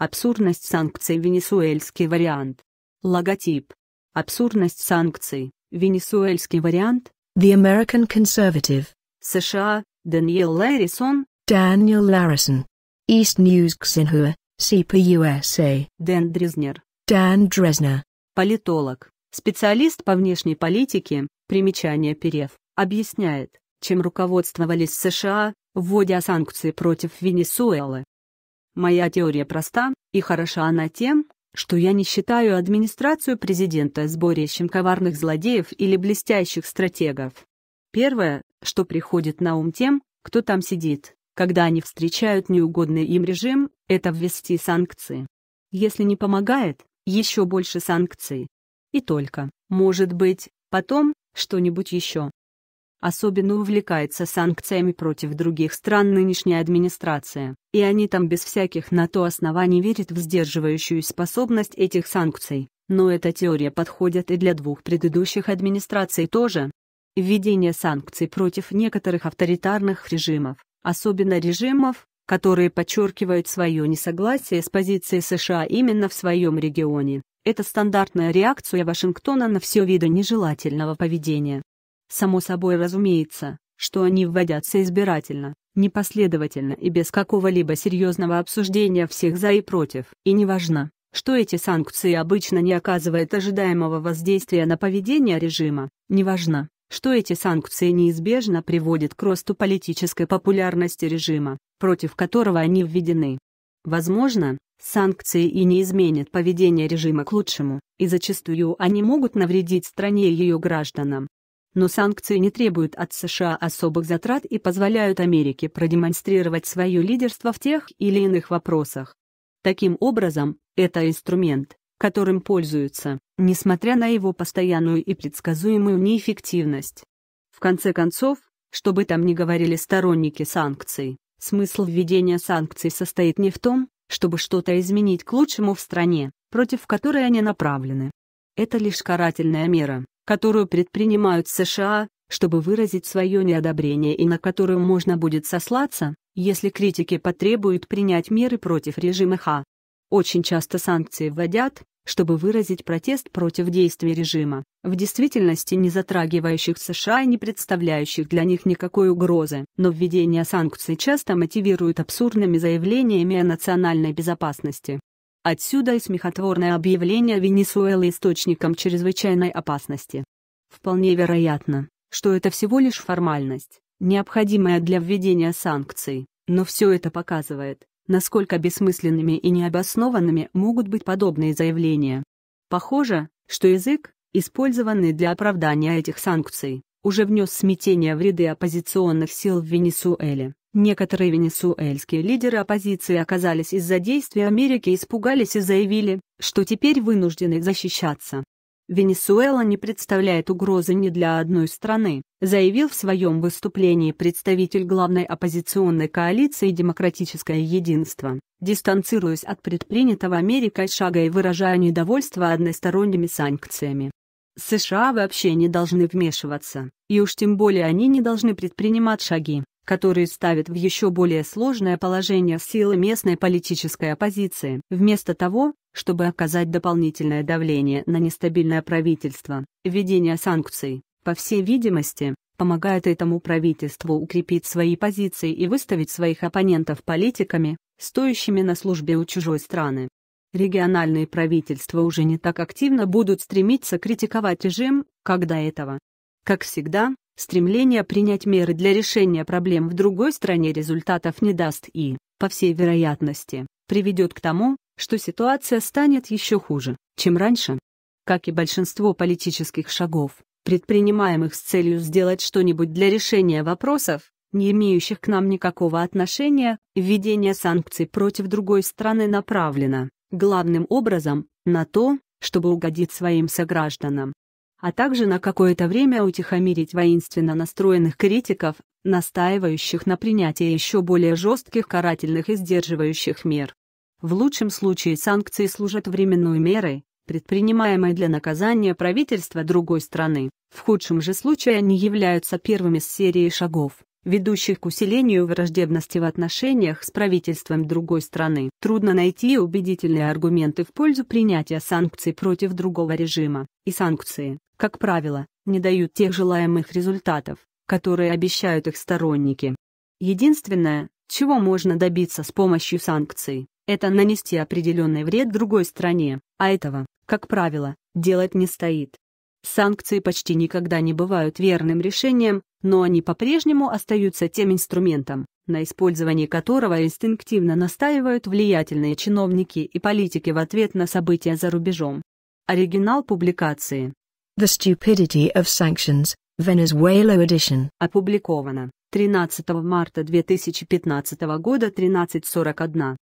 Абсурдность санкций Венесуэльский вариант. Логотип. Абсурдность санкций. Венесуэльский вариант. The American Conservative. США. Даниэл Лэрисон. Daniel Larison. East News Xinhua. CPA USA. Дэн Дрезнер. Дэн Дрезнер. Политолог. Специалист по внешней политике, примечание Перев, объясняет, чем руководствовались США, вводя санкции против Венесуэлы. Моя теория проста, и хороша она тем, что я не считаю администрацию президента сборищем коварных злодеев или блестящих стратегов. Первое, что приходит на ум тем, кто там сидит, когда они встречают неугодный им режим, это ввести санкции. Если не помогает, еще больше санкций. И только, может быть, потом, что-нибудь еще. Особенно увлекается санкциями против других стран нынешняя администрация, и они там без всяких на то оснований верят в сдерживающую способность этих санкций, но эта теория подходит и для двух предыдущих администраций тоже. Введение санкций против некоторых авторитарных режимов, особенно режимов, которые подчеркивают свое несогласие с позицией США именно в своем регионе, это стандартная реакция Вашингтона на все виды нежелательного поведения, Само собой разумеется, что они вводятся избирательно, непоследовательно и без какого-либо серьезного обсуждения всех за и против. И неважно, что эти санкции обычно не оказывают ожидаемого воздействия на поведение режима, неважно, что эти санкции неизбежно приводят к росту политической популярности режима, против которого они введены. Возможно, санкции и не изменят поведение режима к лучшему, и зачастую они могут навредить стране и ее гражданам, но санкции не требуют от США особых затрат и позволяют Америке продемонстрировать свое лидерство в тех или иных вопросах. Таким образом, это инструмент, которым пользуются, несмотря на его постоянную и предсказуемую неэффективность. В конце концов, что бы там ни говорили сторонники санкций, смысл введения санкций состоит не в том, чтобы что-то изменить к лучшему в стране, против которой они направлены. Это лишь карательная мера, которую предпринимают США, чтобы выразить свое неодобрение и на которую можно будет сослаться, если критики потребуют принять меры против режима Х. Очень часто санкции вводят, чтобы выразить протест против действий режима, в действительности не затрагивающих США и не представляющих для них никакой угрозы. Но введение санкций часто мотивируют абсурдными заявлениями о национальной безопасности. Отсюда и смехотворное объявление Венесуэлы источником чрезвычайной опасности. Вполне вероятно, что это всего лишь формальность, необходимая для введения санкций, но все это показывает, насколько бессмысленными и необоснованными могут быть подобные заявления. Похоже, что язык, использованный для оправдания этих санкций, уже внес смятение в ряды оппозиционных сил в Венесуэле, Некоторые венесуэльские лидеры оппозиции оказались из-за действий Америки испугались и заявили, что теперь вынуждены защищаться. Венесуэла не представляет угрозы ни для одной страны, заявил в своем выступлении представитель главной оппозиционной коалиции «Демократическое единство», дистанцируясь от предпринятого Америкой шага и выражая недовольство односторонними санкциями. США вообще не должны вмешиваться, и уж тем более они не должны предпринимать шаги, которые ставят в еще более сложное положение силы местной политической оппозиции. Вместо того, чтобы оказать дополнительное давление на нестабильное правительство, введение санкций, по всей видимости, помогает этому правительству укрепить свои позиции и выставить своих оппонентов политиками, стоящими на службе у чужой страны. Региональные правительства уже не так активно будут стремиться критиковать режим, как до этого. Как всегда, Стремление принять меры для решения проблем в другой стране результатов не даст и, по всей вероятности, приведет к тому, что ситуация станет еще хуже, чем раньше. Как и большинство политических шагов, предпринимаемых с целью сделать что-нибудь для решения вопросов, не имеющих к нам никакого отношения, введение санкций против другой страны направлено, главным образом, на то, чтобы угодить своим согражданам, а также на какое-то время утихомирить воинственно настроенных критиков, настаивающих на принятии еще более жестких карательных и сдерживающих мер. В лучшем случае санкции служат временной мерой, предпринимаемой для наказания правительства другой страны, в худшем же случае они являются первыми с серии шагов, ведущих к усилению враждебности в отношениях с правительством другой страны. Трудно найти убедительные аргументы в пользу принятия санкций против другого режима, и санкции, как правило, не дают тех желаемых результатов, которые обещают их сторонники. Единственное, чего можно добиться с помощью санкций, это нанести определенный вред другой стране, а этого, как правило, делать не стоит. Санкции почти никогда не бывают верным решением, но они по-прежнему остаются тем инструментом, на использовании которого инстинктивно настаивают влиятельные чиновники и политики в ответ на события за рубежом. Оригинал публикации The Stupidity of Sanctions, Venezuela Edition. Опубликовано 13 марта 2015 года 13.41.